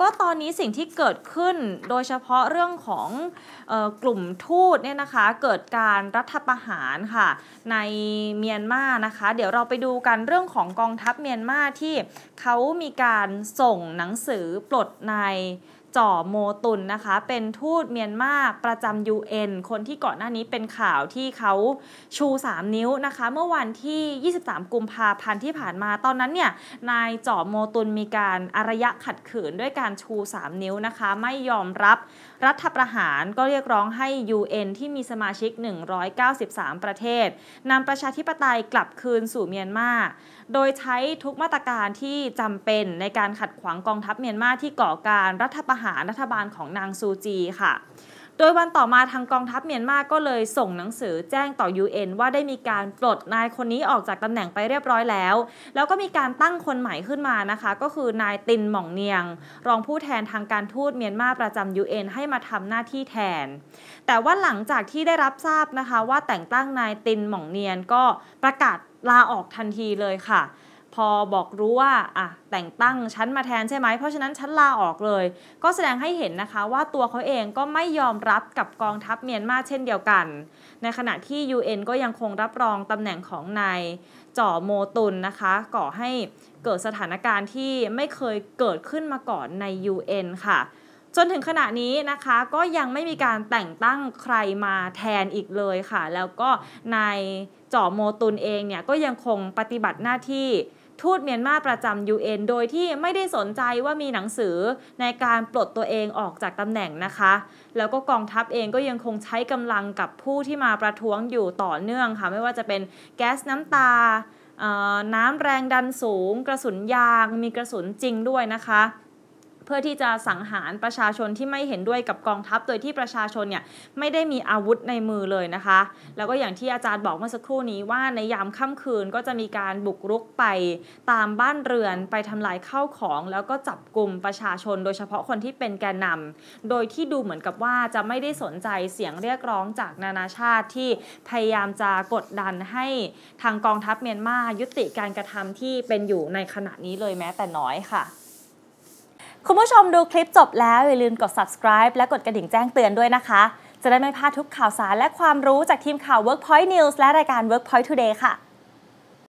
ก็ตอนนี้สิ่งที่เกิดขึ้นโดยเฉพาะเรื่องของออกลุ่มทูตเนี่ยนะคะเกิดการรัฐประหารค่ะในเมียนมานะคะ เดี๋ยวเราไปดูกันเรื่องของกองทัพเมียนมาที่เขามีการส่งหนังสือปลดนายจ่อโมตุนนะคะ เป็นทูตเมียนมาประจำ UN คนที่ก่อนหน้านี้เป็นข่าวที่เขาชู 3 นิ้วนะคะเมื่อวันที่ 23กุมภาพันธ์ที่ผ่านมาตอนนั้นเนี่ยนายจ่อโมตุนมีการอารยะขัดขืนด้วยการชู 3 นิ้วนะคะไม่ยอมรับรัฐประหารก็เรียกร้องให้ UN ที่มีสมาชิก 193 ประเทศนำประชาธิปไตยกลับคืนสู่เมียนมาโดยใช้ทุกมาตรการที่จำเป็นในการขัดขวางกองทัพเมียนมาที่ก่อการรัฐประหารหารรัฐบาลของนางซูจีค่ะ โดยวันต่อมาทางกองทัพเมียนมา ก็เลยส่งหนังสือแจ้งต่อ UN ว่าได้มีการปลดนายคนนี้ออกจากตำแหน่งไปเรียบร้อยแล้ว แล้วก็มีการตั้งคนใหม่ขึ้นมานะคะ ก็คือนายตินหม่องเนียง รองผู้แทนทางการทูตเมียนมาประจำ UN ให้มาทำหน้าที่แทน แต่ว่าหลังจากที่ได้รับทราบนะคะ ว่าแต่งตั้งนายตินหม่องเนียนก็ประกาศลาออกทันทีเลยค่ะพอบอกรู้ว่าอ่ะแต่งตั้งชั้นมาแทนใช่ไหม เพราะฉะนั้นชั้นลาออกเลย ก็แสดงให้เห็นนะคะว่าตัวเขาเองก็ไม่ยอมรับกับกองทัพเมียนมาเช่นเดียวกัน ในขณะที่ UN ก็ยังคงรับรองตำแหน่งของนายจ่อโมตุนนะคะ ก่อให้เกิดสถานการณ์ที่ไม่เคยเกิดขึ้นมาก่อนใน UN ค่ะ จนถึงขณะนี้นะคะก็ยังไม่มีการแต่งตั้งใครมาแทนอีกเลยค่ะ แล้วก็นายจ่อโมตุนเองเนี่ยก็ยังคงปฏิบัติหน้าที่ทูตเมียนมาประจำ UN โดยที่ไม่ได้สนใจว่ามีหนังสือในการปลดตัวเองออกจากตำแหน่งนะคะ แล้วก็กองทัพเองก็ยังคงใช้กำลังกับผู้ที่มาประท้วงอยู่ต่อเนื่องค่ะไม่ว่าจะเป็นแก๊สน้ำตา น้ำแรงดันสูง กระสุนยาง มีกระสุนจริงด้วยนะคะเพื่อที่จะสังหารประชาชนที่ไม่เห็นด้วยกับกองทัพ โดยที่ประชาชนเนี่ยไม่ได้มีอาวุธในมือเลยนะคะ แล้วก็อย่างที่อาจารย์บอกเมื่อสักครู่นี้ว่าในยามค่ำคืนก็จะมีการบุกรุกไปตามบ้านเรือนไปทำลายข้าวของ แล้วก็จับกลุ่มประชาชนโดยเฉพาะคนที่เป็นแกนนำ โดยที่ดูเหมือนกับว่าจะไม่ได้สนใจเสียงเรียกร้องจากนานาชาติที่พยายามจะกดดันให้ทางกองทัพเมียนมายุติการกระทำที่เป็นอยู่ในขณะนี้เลยแม้แต่น้อยค่ะคุณผู้ชมดูคลิปจบแล้วอย่าลืมกด subscribe และกดกระดิ่งแจ้งเตือนด้วยนะคะ จะได้ไม่พลาดทุกข่าวสารและความรู้จากทีมข่าว Workpoint News และรายการ Workpoint Today ค่ะ